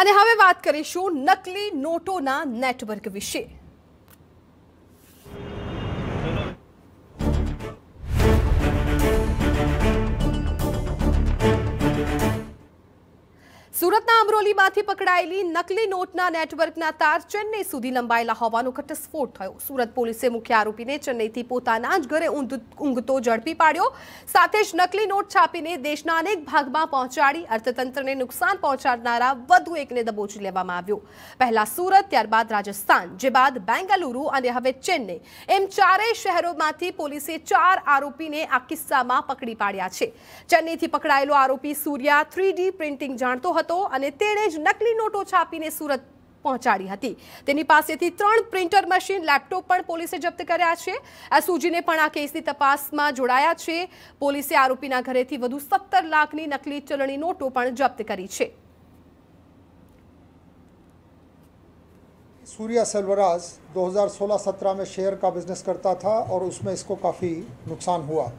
અને હવે વાત કરીશું નકલી નોટોના નેટવર્ક વિશે સુરતના અમરોલીમાંથી પકડાયેલી નકલી નોટના નેટવર્કના તાર ચેન્નઈ સુધી લંબાયેલા હોવાનો ઘટસ્ફોટ થયો સુરત પોલીસે મુખ્ય આરોપીને ચેન્નઈથી પોતાના જ ઘરે ઊંઘતો ઝડપી પાડ્યો સાથે જ નકલી નોટ છાપીને દેશના અનેક ભાગમાં પહોંચાડી અર્થતંત્રને નુકસાન પહોંચાડનારા વધુ એકને દબોચી લેવામાં આવ્યો પહેલા સુરત ત્યારબાદ રાજસ્થાન જે બાદ બેંગલુરુ અને હવે ચેન્નઈ એમ ચારેય શહેરોમાંથી પોલીસે ચાર આરોપીને આ કિસ્સામાં પકડી પાડ્યા છે ચેન્નઈથી પકડાયેલો આરોપી સૂર્યા થ્રી પ્રિન્ટિંગ જાણતો હતો હતો અને તેણે જ નકલી નોટો છાપીને સુરત પહોંચાડી હતી તેની પાસેથી ત્રણ પ્રિન્ટર મશીન લેપટોપ પણ પોલીસે જપ્ત કર્યા છે આ સુજીને પણ આ કેસની તપાસમાં જોડાયા છે પોલીસે આરોપીના ઘરેથી વધુ સત્તર લાખની નકલી ચલણી નોટો પણ જપ્ત કરી છે સૂર્ય सलवराज દો હજાર में शेयर का बिज़नेस करता था और उसमें इसको काफ़ी नुकसान हुआ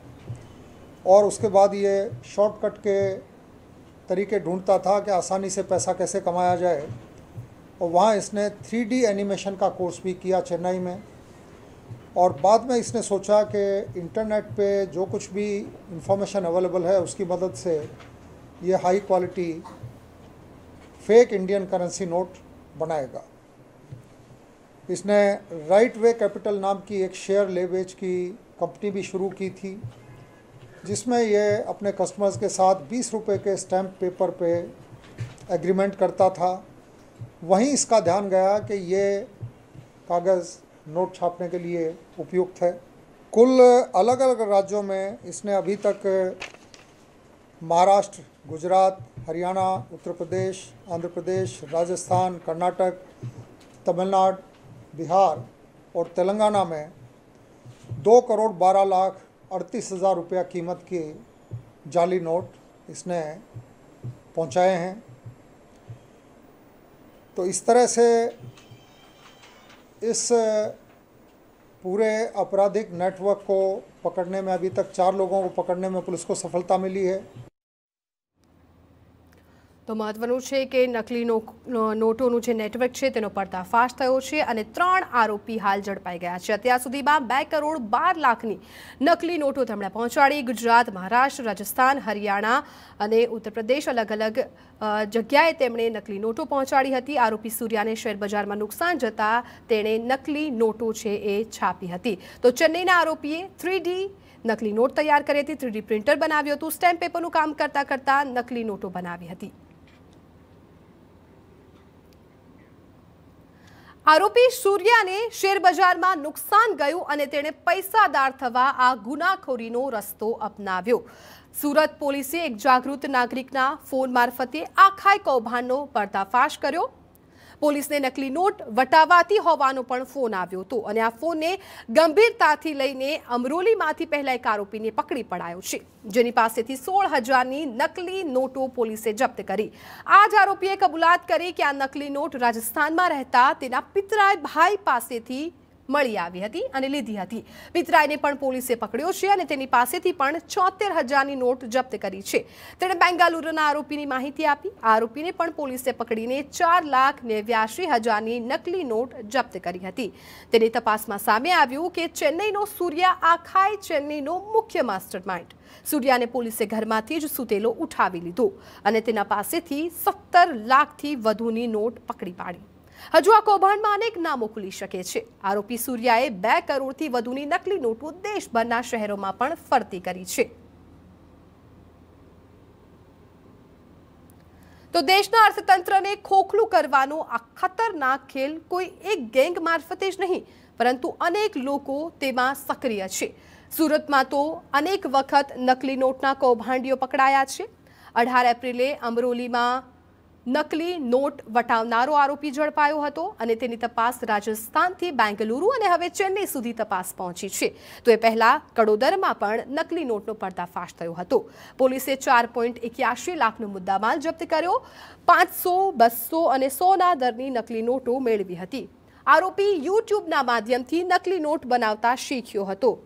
और उसके શોર્ટકટ કે तरीके ढूंढता था कि आसानी से पैसा कैसे कमाया जाए और वहाँ इसने थ्री एनिमेशन का कोर्स भी किया चेन्नई में और बाद में इसने सोचा कि इंटरनेट पे जो कुछ भी इंफॉर्मेशन अवेलेबल है उसकी मदद से ये high quality fake Indian currency note बनाएगा इसने राइट वे कैपिटल नाम की एक शेयर ले बेच की कंपनी भी शुरू की थी जिसमें ये अपने कस्टमर्स के साथ बीस रुपये के स्टैम्प पेपर पे एग्रीमेंट करता था वहीं इसका ध्यान गया कि ये कागज़ नोट छापने के लिए उपयुक्त है कुल अलग अलग राज्यों में इसने अभी तक महाराष्ट्र गुजरात हरियाणा उत्तर प्रदेश आंध्र प्रदेश राजस्थान कर्नाटक तमिलनाडु बिहार और तेलंगाना में दो करोड़ बारह लाख अड़तीस हज़ार रुपया कीमत के जाली नोट इसने पहुंचाए हैं तो इस तरह से इस पूरे आपराधिक नेटवर्क को पकड़ने में अभी तक चार लोगों को पकड़ने में पुलिस को सफलता मिली है તો મહત્વનું છે કે નકલી નોટોનું જે નેટવર્ક છે તેનો પર્દાફાશ થયો છે અને ત્રણ આરોપી હાલ ઝડપાઈ ગયા છે અત્યાર સુધીમાં બે કરોડ બાર લાખની નકલી નોટો તેમણે પહોંચાડી ગુજરાત મહારાષ્ટ્ર રાજસ્થાન હરિયાણા અને ઉત્તરપ્રદેશ અલગ અલગ જગ્યાએ તેમણે નકલી નોટો પહોંચાડી હતી આરોપી સૂર્યાને શેરબજારમાં નુકસાન જતાં તેણે નકલી નોટો છે એ છાપી હતી તો ચેન્નઈના આરોપીએ થ્રી નકલી નોટ તૈયાર કરી હતી થ્રીડી પ્રિન્ટર બનાવ્યું હતું સ્ટેમ્પ પેપરનું કામ કરતા કરતાં નકલી નોટો બનાવી હતી આરોપી સૂર્યાને શેરબજારમાં નુકસાન ગયું અને તેણે પૈસાદાર થવા આ ગુનાખોરીનો રસ્તો અપનાવ્યો સુરત પોલીસે એક જાગૃત નાગરિકના ફોન મારફતે આખાય કૌભાંડનો પર્દાફાશ કર્યો પોલીસને નકલી નોટ વટાવાતી હોવાનો પણ ફોન આવ્યો હતો અને આ ફોનને ગંભીરતાથી લઈને અમરોલીમાંથી પહેલા એક આરોપીને પકડી પડાયો છે જેની પાસેથી સોળ હજારની નકલી નોટો પોલીસે જપ્ત કરી આ જ આરોપીએ કબૂલાત કરી કે આ નકલી નોટ રાજસ્થાનમાં રહેતા તેના પિતરાય ભાઈ પાસેથી મળી આવી હતી અને લીધી હતી પિતરાઈને પણ પોલીસે પકડ્યો છે અને તેની પાસેથી પણ છોતેર હજારની નોટ જપ્ત કરી છે તેણે બેંગાલુરુના આરોપીની માહિતી આપી આરોપીને પણ પોલીસે પકડીને ચાર લાખ નેવ્યાશી હજારની નકલી નોટ જપ્ત કરી હતી તેની તપાસમાં સામે આવ્યું કે ચેન્નઈનો સૂર્યા આખાય ચેન્નઈનો મુખ્ય માસ્ટર માઇન્ડ સૂર્યાને પોલીસે ઘરમાંથી જ સૂતેલો ઉઠાવી લીધો અને તેના પાસેથી સત્તર લાખથી વધુની નોટ પકડી પાડી હજુ આ કૌભાંડમાં અનેક નામો ખુલી શકે છે આરોપી સૂર્યાએ બે કરોડથી વધુની નકલી નોટો દેશભરના શહેરોમાં પણ ફરતી કરી છે તો દેશના અર્થતંત્રને ખોખલું કરવાનો આ ખતરનાક ખેલ કોઈ એક ગેંગ મારફતે જ નહીં પરંતુ અનેક લોકો તેમાં સક્રિય છે સુરતમાં તો અનેક વખત નકલી નોટના કૌભાંડીઓ પકડાયા છે અઢાર એપ્રિલે અમરોલીમાં નકલી નોટ વટાવનારો આરોપી ઝડપાયો હતો અને તેની તપાસ રાજસ્થાનથી બેંગલુરુ અને હવે ચેન્નઈ સુધી તપાસ પહોંચી છે તો એ પહેલાં કડોદરમાં પણ નકલી નોટનો પર્દાફાશ થયો હતો પોલીસે ચાર પોઈન્ટ એક્યાસી લાખનો મુદ્દામાલ જપ્ત કર્યો પાંચસો બસો અને સોના દરની નકલી નોટો મેળવી હતી આરોપી યુટ્યુબના માધ્યમથી નકલી નોટ બનાવતા શીખ્યો હતો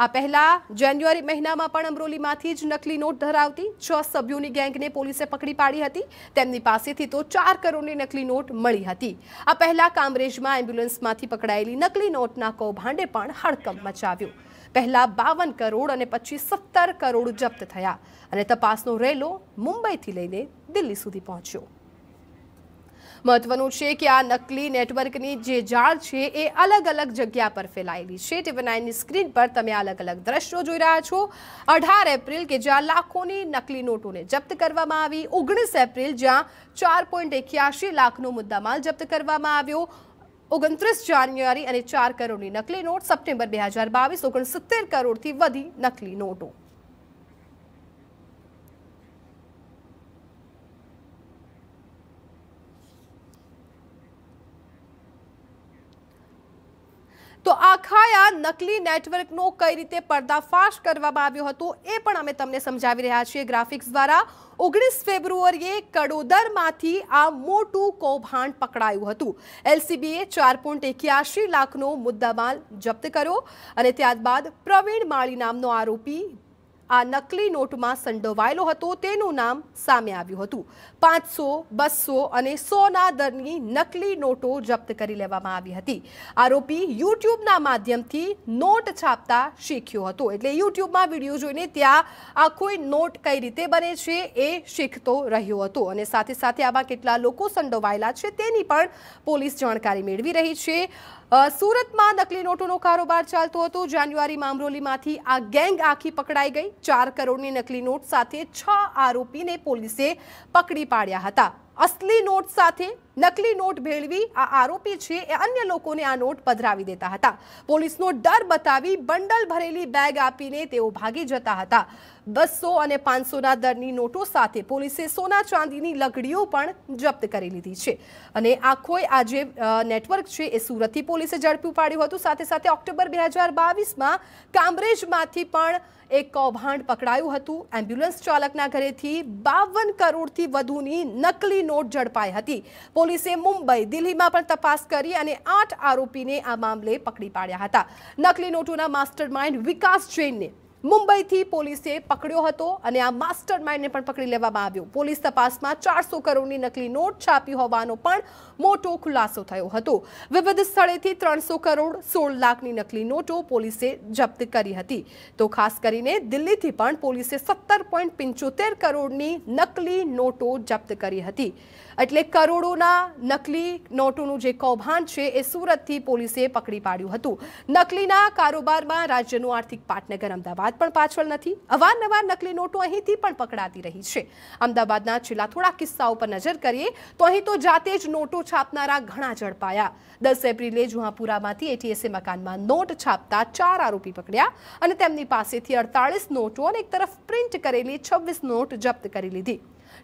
આ પહેલા જાન્યુઆરી મહિનામાં પણ અમરોલીમાંથી જ નકલી નોટ ધરાવતી છ સભ્યોની ગેંગને પોલીસે પકડી પાડી હતી તેમની પાસેથી તો ચાર કરોડની નકલી નોટ મળી હતી આ પહેલા કામરેજમાં એમ્બ્યુલન્સમાંથી પકડાયેલી નકલી નોટના કૌભાંડે પણ હડકંપ મચાવ્યો પહેલા બાવન કરોડ અને પછી સત્તર કરોડ જપ્ત થયા અને તપાસનો રેલો મુંબઈથી લઈને દિલ્હી સુધી પહોંચ્યો મહત્વનું છે કે આ નકલી નેટવર્કની જે જાળ છે એ અલગ અલગ જગ્યા પર ફેલાયેલી છે ટીવી નાઇનની સ્ક્રીન પર તમે અલગ અલગ દ્રશ્યો જોઈ રહ્યા છો અઢાર એપ્રિલ કે જ્યાં લાખોની નકલી નોટોને જપ્ત કરવામાં આવી ઓગણીસ એપ્રિલ જ્યાં ચાર પોઈન્ટ એક્યાસી લાખનો મુદ્દામાલ જપ્ત કરવામાં આવ્યો ઓગણત્રીસ જાન્યુઆરી અને ચાર કરોડની નકલી નોટ સપ્ટેમ્બર બે હજાર બાવીસ ઓગણસિત્તેર કરોડથી વધી નકલી નોટો તો આખા આ નકલી નેટવર્કનો કઈ રીતે પર્દાફાશ કરવામાં આવ્યો હતો એ પણ અમે તમને સમજાવી રહ્યા છીએ ગ્રાફિક્સ દ્વારા ઓગણીસ ફેબ્રુઆરીએ કડોદરમાંથી આ મોટું કૌભાંડ પકડાયું હતું એલસીબીએ ચાર પોઈન્ટ એક્યાસી લાખનો મુદ્દામાલ જપ્ત કર્યો અને ત્યારબાદ પ્રવીણ માળી નામનો આરોપી આ નકલી નોટમાં સંડોવાયેલો હતો તેનું નામ સામે આવ્યું હતું પાંચસો બસો અને સોના દરની નકલી નોટો જપ્ત કરી લેવામાં આવી હતી આરોપી યુટ્યુબના માધ્યમથી નોટ છાપતા શીખ્યો હતો એટલે યુટ્યુબમાં વિડીયો જોઈને ત્યાં આખો નોટ કઈ રીતે બને છે એ શીખતો રહ્યો હતો અને સાથે સાથે આવા કેટલા લોકો સંડોવાયેલા છે તેની પણ પોલીસ જાણકારી મેળવી રહી છે સુરતમાં નકલી નોટોનો કારોબાર ચાલતો હતો જાન્યુઆરીમાં અમરોલીમાંથી આ ગેંગ આખી પકડાઈ ગઈ ચાર કરોડની નકલી નોટ સાથે છ આરોપીને પોલીસે પકડી પાડ્યા હતા અસલી નોટ સાથે નકલી નોટ ભેળવી આ આરોપી છે એ અન્ય લોકોને આ નોટ પધરાવી દેતા હતા પોલીસનો ડર બતાવી બંડલ ભરેલી બેગ આપીને તેઓ ભાગી જતા હતા બસો અને પાંચસોના દરની નોટો સાથે પોલીસે સોના ચાંદીની લગડીઓ પણ જપ્ત કરી લીધી છે અને આખોય આ જે નેટવર્ક છે એ સુરતથી પોલીસે ઝડપી પાડ્યું હતું સાથે સાથે ઓક્ટોબર બે હજાર બાવીસમાં કામરેજમાંથી પણ એક કૌભાંડ પકડાયું હતું એમ્બ્યુલન્સ ચાલકના ઘરેથી બાવન કરોડથી વધુની નકલી નોટ ઝડપાઈ હતી પોલીસે મુંબઈ દિલ્હીમાં પણ તપાસ કરી અને આઠ આરોપીને આ મામલે પકડી પાડ્યા હતા નકલી નોટોના માસ્ટર માઇન્ડ વિકાસ જૈનને મુંબઈથી પોલીસે પકડ્યો હતો અને આ માસ્ટર માઇન્ડને પણ પકડી લેવામાં આવ્યો પોલીસ તપાસમાં ચારસો કરોડની નકલી નોટ છાપી હોવાનો પણ મોટો ખુલાસો થયો હતો વિવિધ સ્થળેથી ત્રણસો કરોડ સોળ લાખની નકલી નોટો પોલીસે જપ્ત કરી હતી તો ખાસ કરીને દિલ્હીથી પણ પોલીસે સત્તર પોઈન્ટ પંચોતેર કરોડની નકલી નોટો જપ્ત કરી હતી એટલે કરોડોના નકલી નોટોનું જે કૌભાંડ છે એ સુરતથી પોલીસે પકડી પાડ્યું હતું નકલીના કારોબારમાં રાજ્યનું આર્થિક પાટનગર અમદાવાદ પણ પાછળ નથી અવારનવાર નકલી નોટો અહીંથી પણ પકડાતી રહી છે અમદાવાદના છેલ્લા થોડા કિસ્સાઓ પર નજર કરીએ તો અહીં તો જાતે જ નોટો છાપનારા ઘણા ઝડપાયા દસ એપ્રિલે જુહાપુરામાંથી એટીએસએ મકાનમાં નોટ છાપતા ચાર આરોપી પકડ્યા અને તેમની પાસેથી અડતાળીસ નોટો અને એક તરફ પ્રિન્ટ કરેલી છવ્વીસ નોટ જપ્ત કરી લીધી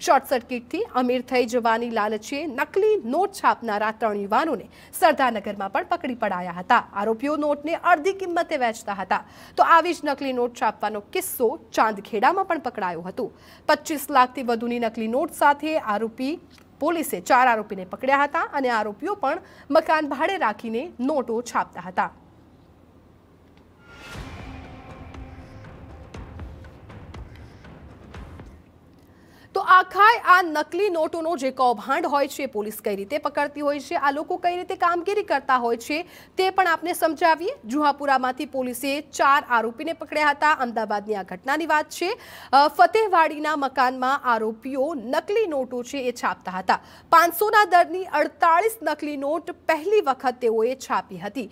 શોર્ટ સર્કિટ થી અમીર થઈ જવાની લાલચે નકલી નોટ છાપના રાત્રે યુવાનોને સરદાનગરમાં પણ પકડી પડાયા હતા આરોપીઓ નોટને અર્ધી કિંમતે વેચતા હતા તો આવી જ નકલી નોટ છાપવાનો કિસ્સો ચાંદખેડામાં પણ પકડાયો હતો 25 લાખ થી વધુની નકલી નોટ સાથે આરોપી પોલીસે ચાર આરોપીને પકડ્યા હતા અને આરોપીઓ પણ મકાન ભાડે રાખીને નોટો છાપતા હતા આખાય આ નકલી નોટોનો જે કૌભાંડ હોય છે પોલીસ કઈ રીતે પકડતી હોય છે આ લોકો કઈ રીતે કામગીરી કરતા હોય છે તે પણ આપને સમજાવીએ જુહાપુરામાંથી પોલીસે ચાર આરોપીને પકડ્યા હતા અમદાવાદની આ ઘટનાની વાત છે ફતેહવાડીના મકાનમાં આરોપીઓ નકલી નોટો છે એ છાપતા હતા પાંચસોના દરની અડતાળીસ નકલી નોટ પહેલી વખત તેઓએ છાપી હતી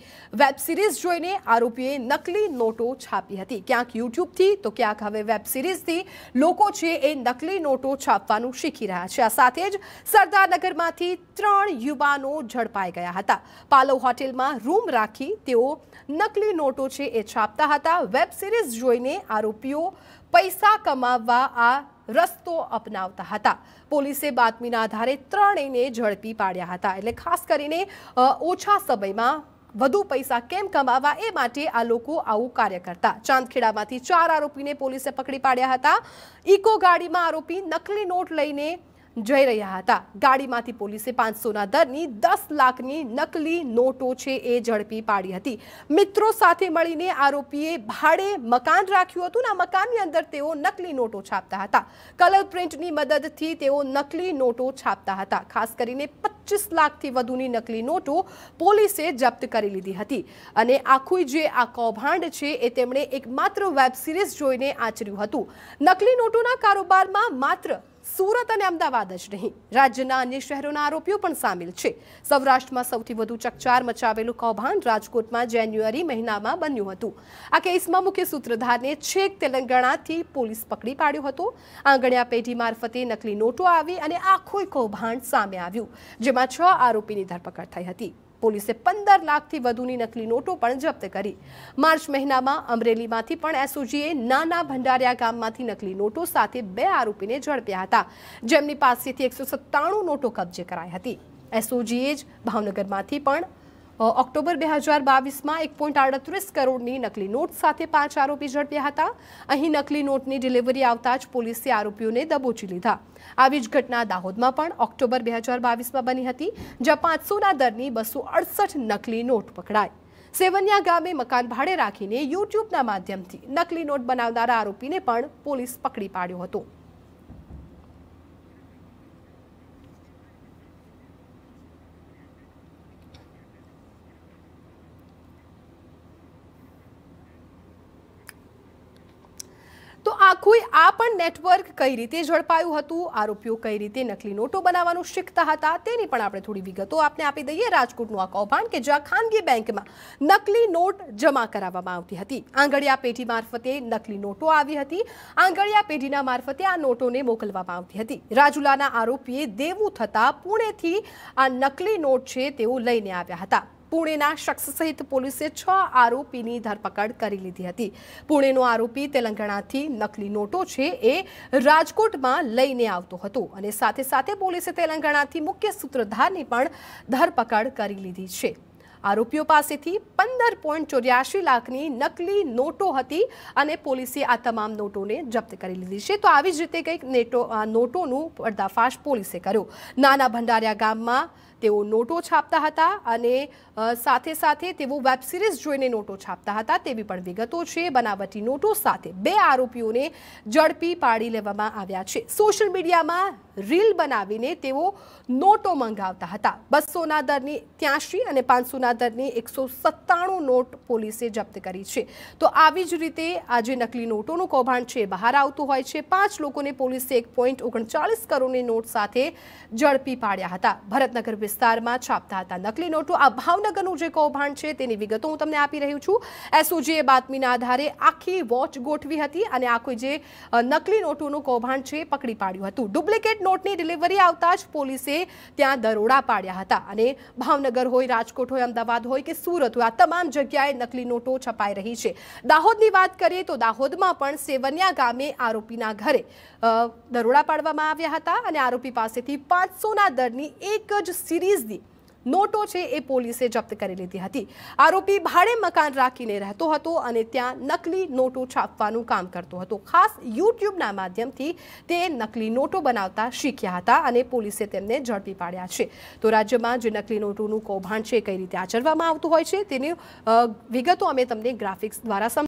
વેબ સિરીઝ જોઈને આરોપીએ નકલી નોટો છાપી હતી ક્યાંક યુટ્યુબથી તો ક્યાંક હવે વેબ સિરીઝથી લોકો છે એ નકલી નોટો છાપવાનું શીખી રહ્યા છે આ સાથે જ સરદારનગરમાંથી ત્રણ યુવાનો ઝડપાઈ ગયા હતા પાલવ હોટેલમાં રૂમ રાખી તેઓ નકલી નોટો છે એ છાપતા હતા વેબ સિરીઝ જોઈને આરોપીઓ પૈસા કમાવવા આ રસ્તો અપનાવતા હતા પોલીસે બાતમીના આધારે ત્રણેયને ઝડપી પાડ્યા હતા એટલે ખાસ કરીને ઓછા સમયમાં વધુ પૈસા કેમ કમાવા એ માટે આ લોકો આવું કાર્ય કરતા ચાંદખેડામાંથી ચાર આરોપીને પોલીસે પકડી પાડ્યા હતા ઇકો ગાડીમાં આરોપી નકલી નોટ લઈને જઈ રહ્યા હતા ગાડીમાંથી પોલીસે પાંચસોના દરની દસ લાખની નકલી નોટો છે એ ઝડપી પાડી હતી મિત્રો સાથે મળીને આરોપીએ ભાડે મકાન રાખ્યું હતું ને આ મકાનની અંદર તેઓ નકલી નોટો છાપતા હતા કલર પ્રિન્ટની મદદથી તેઓ નકલી નોટો છાપતા હતા ખાસ કરીને પચીસ લાખથી વધુની નકલી નોટો પોલીસે જપ્ત કરી લીધી હતી અને આખું જે આ કૌભાંડ છે એ તેમણે એકમાત્ર વેબ સિરીઝ જોઈને આચર્યું હતું નકલી નોટોના કારોબારમાં માત્ર સુરત અને અમદાવાદ જ નહીં રાજ્યના અન્ય શહેરોના આરોપીઓ પણ સામેલ છે સૌરાષ્ટ્રમાં સૌથી વધુ ચકચાર મચાવેલું કૌભાંડ રાજકોટમાં જાન્યુઆરી મહિનામાં બન્યું હતું આ કેસમાં મુખ્ય સૂત્રધારને છેક તેલંગાણાથી પોલીસ પકડી પાડ્યો હતો આંગણિયા પેઢી મારફતે નકલી નોટો આવી અને આખું કૌભાંડ સામે આવ્યું જેમાં છ આરોપીની ધરપકડ થઈ હતી પોલીસે પંદર લાખથી વધુની નકલી નોટો પણ જપ્ત કરી માર્ચ મહિનામાં અમરેલીમાંથી પણ એસઓજીએ નાના ભંડારિયા ગામમાંથી નકલી નોટો સાથે બે આરોપીને ઝડપ્યા હતા જેમની પાસેથી એકસો સત્તાણું નોટો કબજે કરાઈ હતી એસઓજીએ જ ભાવનગરમાંથી પણ ઓક્ટોબર બે હજાર બાવીસમાં એક પોઈન્ટ આડત્રીસ કરોડની નકલી નોટ સાથે પાંચ આરોપી ઝડપ્યા હતા અહીં નકલી નોટની ડિલિવરી આવતા જ પોલીસે આરોપીઓને દબોચી લીધા આવી જ ઘટના દાહોદમાં પણ ઓક્ટોબર બે હજાર બાવીસમાં બની હતી જ્યાં પાંચસોના દરની બસો અડસઠ નકલી નોટ પકડાય સેવનિયા ગામે મકાન ભાડે રાખીને યુટ્યુબના માધ્યમથી નકલી નોટ બનાવનારા આરોપીને પણ પોલીસ પકડી પાડ્યો હતો આખું આ પણ નેટવર્ક કઈ રીતે ઝડપાયું હતું આરોપીઓ કઈ રીતે નકલી નોટો બનાવવાનું શીખતા હતા તેની પણ આપણે થોડી વિગતો આપને આપી દઈએ રાજકોટનું આ કૌભાંડ કે જ્યાં ખાનગી બેંકમાં નકલી નોટ જમા કરાવવામાં આવતી હતી આંગળિયા પેઢી મારફતે નકલી નોટો આવી હતી આંગળિયા પેઢીના મારફતે આ નોટોને મોકલવામાં આવતી હતી રાજુલાના આરોપીએ દેવું થતાં પુણેથી આ નકલી નોટ છે તેઓ લઈને આવ્યા હતા પુણેના શખ્સ સહિત પોલીસે છ આરોપીની ધરપકડ કરી લીધી હતી પુણેનો આરોપી તેલંગાણાથી નકલી નોટો છે એ રાજકોટમાં લઈને આવતો હતો અને સાથે સાથે પોલીસે તેલંગાણાથી મુખ્ય સૂત્રધારની પણ ધરપકડ કરી લીધી છે આરોપીઓ પાસેથી પંદર પોઈન્ટ ચોર્યાસી લાખની નકલી નોટો હતી અને પોલીસે આ તમામ નોટોને જપ્ત કરી લીધી છે તો આવી જ રીતે કંઈક નેટો નોટોનું પર્દાફાશ પોલીસે કર્યો નાના ભંડારિયા ગામમાં તેઓ નોટો છાપતા હતા અને સાથે સાથે તેઓ વેબ સિરીઝ જોઈને નોટો છાપતા હતા તેવી પણ વિગતો છે બનાવટી નોટો સાથે બે આરોપીઓને ઝડપી પાડી લેવામાં આવ્યા છે સોશિયલ મીડિયામાં રીલ બનાવીને તેઓ નોટો મંગાવતા હતા બસોના દરની ત્યાંશી અને પાંચસોના દરની એકસો સત્તાણું નોટ પોલીસે જપ્ત કરી છે તો આવી જ રીતે આજે નકલી નોટોનું કૌભાંડ છે બહાર આવતું હોય છે પાંચ લોકોને પોલીસે એક પોઈન્ટ ઓગણચાળીસ કરોડની નોટ સાથે ઝડપી પાડ્યા હતા ભરતનગર વિસ્તારમાં છાપતા હતા નકલી નોટો આ ભાવનગરનું જે કૌભાંડ છે તેની વિગતો હું તમને આપી રહ્યું છું એસઓજીએ બાતમીના આધારે આખી વોચ ગોઠવી હતી અને આખું જે નકલી નોટોનું કૌભાંડ છે પકડી પાડ્યું હતું ડુપ્લિકેટ નોટની ડિલિવરી આવતા જ પોલીસે ત્યાં દરોડા પાડ્યા હતા અને ભાવનગર હોય રાજકોટ હોય અમદાવાદ હોય કે સુરત હોય આ તમામ જગ્યાએ નકલી નોટો છપાઈ રહી છે દાહોદની વાત કરીએ તો દાહોદમાં પણ સેવન્યા ગામે આરોપીના ઘરે દરોડા પાડવામાં આવ્યા હતા અને આરોપી પાસેથી પાંચસોના દરની એક જ સી સિરીઝની નોટો છે એ પોલીસે જપ્ત કરી લીધી હતી આરોપી ભાડે મકાન રાખીને રહેતો હતો અને ત્યાં નકલી નોટો છાપવાનું કામ કરતો હતો ખાસ યુટ્યુબના માધ્યમથી તે નકલી નોટો બનાવતા શીખ્યા હતા અને પોલીસે તેમને ઝડપી પાડ્યા છે તો રાજ્યમાં જે નકલી નોટોનું કૌભાંડ છે કઈ રીતે આચરવામાં આવતું હોય છે તેની વિગતો અમે તમને ગ્રાફિક્સ દ્વારા